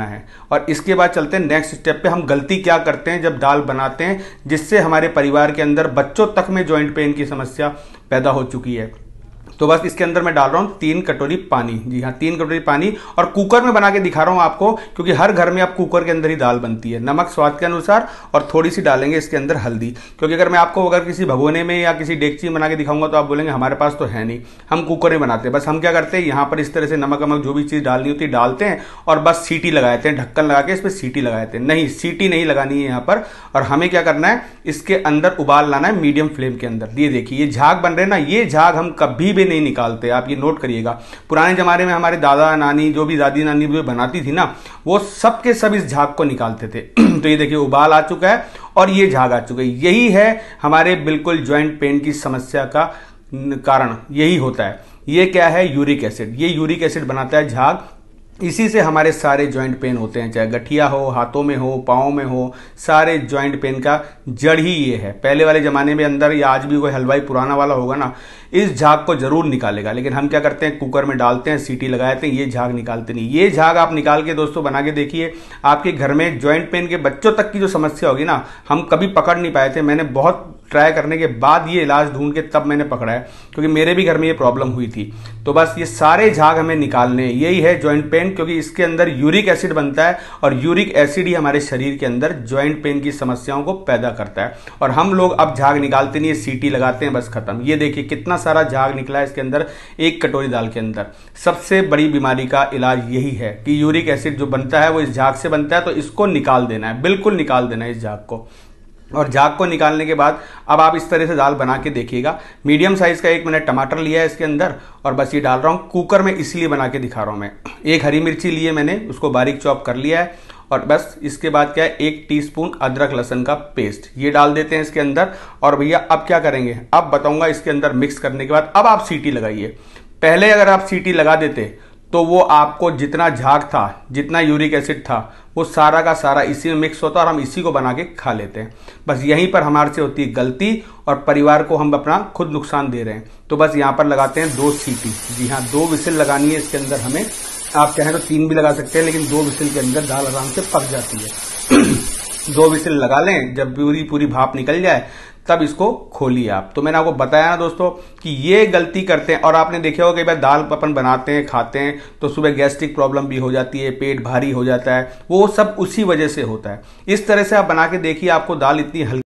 रखना है और इसके बाद चलते हैं नेक्स्ट स्टेप पे हम गलती क्या करते हैं जब दाल बनाते हैं जिससे हमारे परिवार के अंदर बच्चों तक में जॉइंट पेन की समस्या पैदा हो चुकी है तो बस इसके अंदर मैं डाल रहा हूँ तीन कटोरी पानी जी हाँ तीन कटोरी पानी और कुकर में बना के दिखा रहा हूँ आपको क्योंकि हर घर में आप कुकर के अंदर ही दाल बनती है नमक स्वाद के अनुसार और थोड़ी सी डालेंगे इसके अंदर हल्दी क्योंकि अगर मैं आपको अगर किसी भगोने में या किसी डेगची में बना के दिखाऊंगा तो आप बोलेंगे हमारे पास तो है नहीं हम कुकर में बनाते हैं बस हम क्या करते हैं यहाँ पर इस तरह से नमक वमक जो भी चीज़ डालनी होती है डालते हैं और बस सीटी लगाते हैं ढक्कन लगा के इस पर सीटी लगाते हैं नहीं सीटी नहीं लगानी है यहाँ पर और हमें क्या करना है इसके अंदर उबाल लाना है मीडियम फ्लेम के अंदर ये देखिए ये झाग बन रहे ना ये झाग हम कभी भी नहीं निकालते आप ये नोट करिएगा पुराने ज़माने में हमारे दादा नानी जो भी दादी नानी जो बनाती थी ना वो सबके सब इस झाग को निकालते थे तो ये देखिए उबाल आ चुका है और ये झाग आ चुका है यही है हमारे बिल्कुल ज्वाइंट पेन की समस्या का कारण यही होता है ये क्या है यूरिक एसिड ये यूरिक एसिड बनाता है झाग इसी से हमारे सारे जॉइंट पेन होते हैं चाहे गठिया हो हाथों में हो पाँव में हो सारे जॉइंट पेन का जड़ ही ये है पहले वाले ज़माने में अंदर या आज भी कोई हलवाई पुराना वाला होगा ना इस झाग को जरूर निकालेगा लेकिन हम क्या करते हैं कुकर में डालते हैं सीटी लगाते हैं ये झाग निकालते नहीं ये झाग आप निकाल के दोस्तों बना के देखिए आपके घर में ज्वाइंट पेन के बच्चों तक की जो समस्या होगी ना हम कभी पकड़ नहीं पाए थे मैंने बहुत ट्राई करने के बाद ये इलाज ढूंढ के तब मैंने पकड़ा है क्योंकि मेरे भी घर में ये प्रॉब्लम हुई थी तो बस ये सारे झाग हमें निकालने यही है जॉइंट पेन क्योंकि इसके अंदर यूरिक एसिड बनता है और यूरिक एसिड ही हमारे शरीर के अंदर जॉइंट पेन की समस्याओं को पैदा करता है और हम लोग अब झाग निकालते नहीं है सीटी लगाते हैं बस खत्म ये देखिए कितना सारा झाग निकला है इसके अंदर एक कटोरी दाल के अंदर सबसे बड़ी बीमारी का इलाज यही है कि यूरिक एसिड जो बनता है वो इस झाग से बनता है तो इसको निकाल देना है बिल्कुल निकाल देना है इस झाग को और झाग को निकालने के बाद अब आप इस तरह से दाल बना के देखिएगा मीडियम साइज़ का एक मैंने टमाटर लिया है इसके अंदर और बस ये डाल रहा हूँ कुकर में इसलिए बना के दिखा रहा हूँ मैं एक हरी मिर्ची लिए मैंने उसको बारीक चॉप कर लिया है और बस इसके बाद क्या है एक टीस्पून अदरक लहसन का पेस्ट ये डाल देते हैं इसके अंदर और भैया अब क्या करेंगे अब बताऊंगा इसके अंदर मिक्स करने के बाद अब आप सीटी लगाइए पहले अगर आप सीटी लगा देते तो वो आपको जितना झाग था जितना यूरिक एसिड था वो सारा का सारा इसी में मिक्स होता है और हम इसी को बना के खा लेते हैं बस यहीं पर हमारे से होती है गलती और परिवार को हम अपना खुद नुकसान दे रहे हैं तो बस यहाँ पर लगाते हैं दो सीटी जी हाँ दो विसिल लगानी है इसके अंदर हमें आप चाहें तो तीन भी लगा सकते हैं लेकिन दो विसिल के अंदर दाल आराम से पक जाती है दो विसिल लगा लें जब पूरी पूरी भाप निकल जाए तब इसको खोलिए आप तो मैंने आपको बताया ना दोस्तों कि ये गलती करते हैं और आपने देखा होगा कई बार दाल अपन बनाते हैं खाते हैं तो सुबह गैस्ट्रिक प्रॉब्लम भी हो जाती है पेट भारी हो जाता है वो सब उसी वजह से होता है इस तरह से आप बना के देखिए आपको दाल इतनी हल्की